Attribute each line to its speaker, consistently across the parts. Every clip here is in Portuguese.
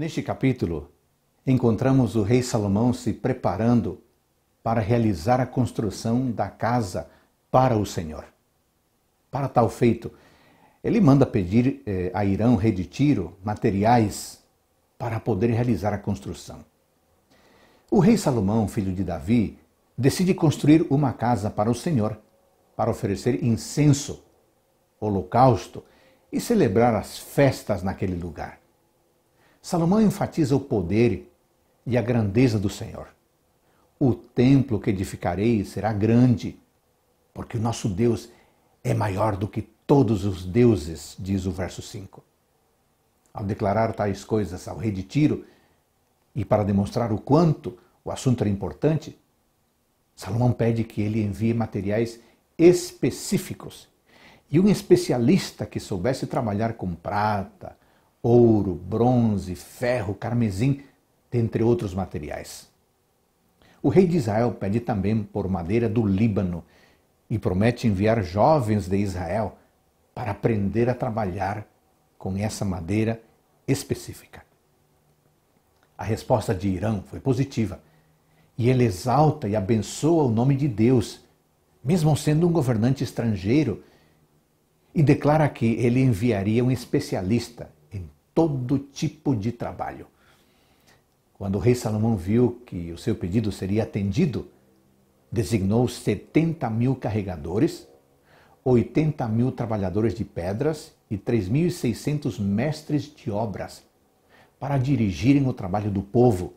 Speaker 1: Neste capítulo, encontramos o rei Salomão se preparando para realizar a construção da casa para o Senhor. Para tal feito, ele manda pedir eh, a Irão, rei de Tiro, materiais para poder realizar a construção. O rei Salomão, filho de Davi, decide construir uma casa para o Senhor, para oferecer incenso, holocausto e celebrar as festas naquele lugar. Salomão enfatiza o poder e a grandeza do Senhor. O templo que edificarei será grande, porque o nosso Deus é maior do que todos os deuses, diz o verso 5. Ao declarar tais coisas ao rei de Tiro, e para demonstrar o quanto o assunto era importante, Salomão pede que ele envie materiais específicos e um especialista que soubesse trabalhar com prata, ouro, bronze, ferro, carmesim, dentre outros materiais. O rei de Israel pede também por madeira do Líbano e promete enviar jovens de Israel para aprender a trabalhar com essa madeira específica. A resposta de Irã foi positiva e ele exalta e abençoa o nome de Deus, mesmo sendo um governante estrangeiro, e declara que ele enviaria um especialista todo tipo de trabalho. Quando o rei Salomão viu que o seu pedido seria atendido, designou 70 mil carregadores, 80 mil trabalhadores de pedras e 3.600 mestres de obras para dirigirem o trabalho do povo,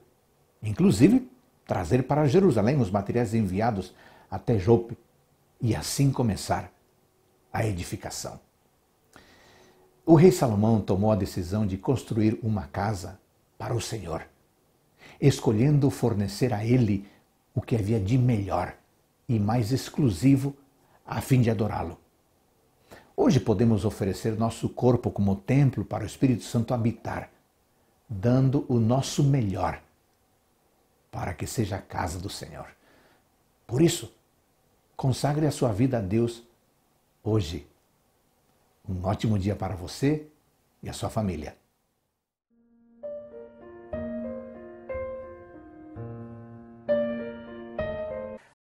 Speaker 1: inclusive trazer para Jerusalém os materiais enviados até Jope e assim começar a edificação. O rei Salomão tomou a decisão de construir uma casa para o Senhor, escolhendo fornecer a ele o que havia de melhor e mais exclusivo a fim de adorá-lo. Hoje podemos oferecer nosso corpo como templo para o Espírito Santo habitar, dando o nosso melhor para que seja a casa do Senhor. Por isso, consagre a sua vida a Deus hoje um ótimo dia para você e a sua família.